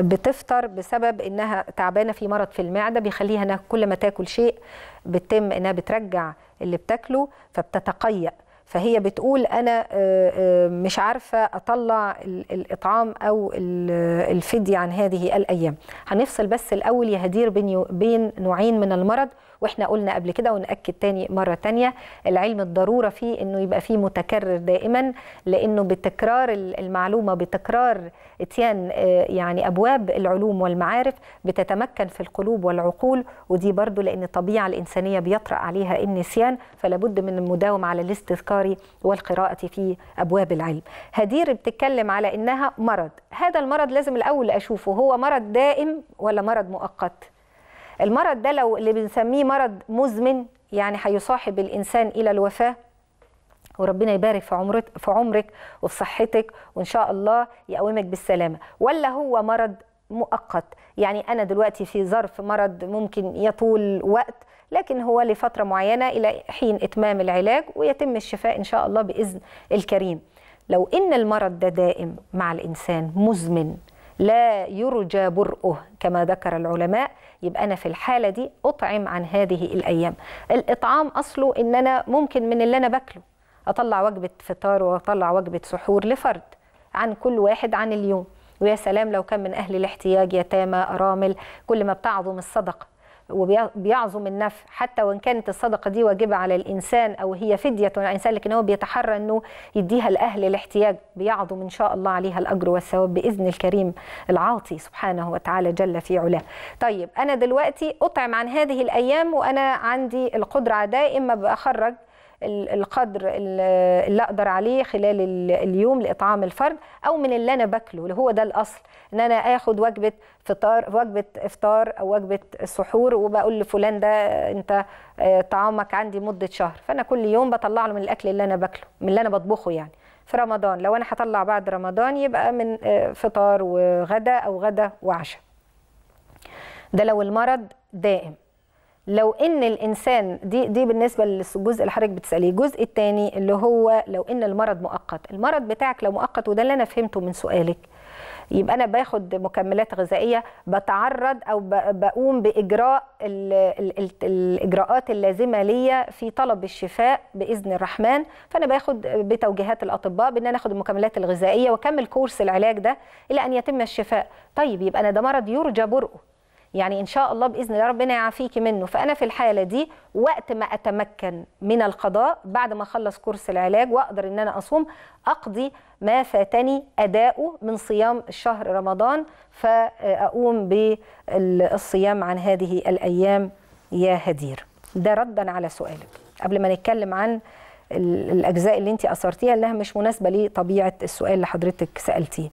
بتفطر بسبب انها تعبانه في مرض في المعده بيخليها انها كل ما تاكل شيء بتتم انها بترجع اللي بتاكله فبتتقيأ فهي بتقول انا آه، آه، مش عارفه اطلع الاطعام او الفديه عن هذه الايام هنفصل بس الاول يا هدير بين بين نوعين من المرض واحنا قلنا قبل كده وناكد تاني مره تانيه العلم الضروره فيه انه يبقى فيه متكرر دائما لانه بتكرار المعلومه بتكرار اتيان آه، يعني ابواب العلوم والمعارف بتتمكن في القلوب والعقول ودي برضو لان الطبيعه الانسانيه بيطرا عليها النسيان فلا بد من المداومه على الاستذكار والقراءه في ابواب العلم هدير بتتكلم على انها مرض هذا المرض لازم الاول اشوفه هو مرض دائم ولا مرض مؤقت المرض ده لو اللي بنسميه مرض مزمن يعني هيصاحب الانسان الى الوفاه وربنا يبارك في عمرك في عمرك وفي صحتك وان شاء الله يقومك بالسلامه ولا هو مرض مؤقت يعني انا دلوقتي في ظرف مرض ممكن يطول وقت لكن هو لفتره معينه الى حين اتمام العلاج ويتم الشفاء ان شاء الله باذن الكريم لو ان المرض ده دائم مع الانسان مزمن لا يرجى برؤه كما ذكر العلماء يبقى انا في الحاله دي اطعم عن هذه الايام الاطعام اصله ان انا ممكن من اللي انا باكله اطلع وجبه فطار واطلع وجبه سحور لفرد عن كل واحد عن اليوم ويا سلام لو كان من اهل الاحتياج يتامى ارامل كل ما بتعظم الصدقه وبيعظم النفع حتى وان كانت الصدقه دي واجبه على الانسان او هي فديه على الانسان لكن هو بيتحرى انه يديها لاهل الاحتياج بيعظم ان شاء الله عليها الاجر والثواب باذن الكريم العاطي سبحانه وتعالى جل في علاه. طيب انا دلوقتي اطعم عن هذه الايام وانا عندي القدره على ده اما بخرج القدر اللي اقدر عليه خلال اليوم لاطعام الفرد او من اللي انا باكله اللي هو ده الاصل ان انا اخد وجبه فطار وجبه افطار او وجبه سحور وبقول لفلان ده انت آه، طعامك عندي مده شهر فانا كل يوم بطلع له من الاكل اللي انا باكله من اللي انا بطبخه يعني في رمضان لو انا هطلع بعد رمضان يبقى من آه، فطار وغدا او غدا وعشاء ده لو المرض دائم لو ان الانسان دي دي بالنسبه للجزء اللي حضرتك بتساليه الجزء الثاني اللي هو لو ان المرض مؤقت المرض بتاعك لو مؤقت وده اللي انا فهمته من سؤالك يبقى انا باخد مكملات غذائيه بتعرض او بقوم باجراء الـ الـ الـ الاجراءات اللازمه ليا في طلب الشفاء باذن الرحمن فانا باخد بتوجيهات الاطباء بان انا اخد المكملات الغذائيه واكمل كورس العلاج ده الى ان يتم الشفاء طيب يبقى انا ده مرض يرجى برؤه يعني ان شاء الله باذن الله ربنا يعافيكي منه فانا في الحاله دي وقت ما اتمكن من القضاء بعد ما اخلص كورس العلاج واقدر ان انا اصوم اقضي ما فاتني اداؤه من صيام شهر رمضان فاقوم بالصيام عن هذه الايام يا هدير ده ردا على سؤالك قبل ما نتكلم عن الاجزاء اللي انت اثرتيها انها مش مناسبه لطبيعه السؤال اللي حضرتك سالتيه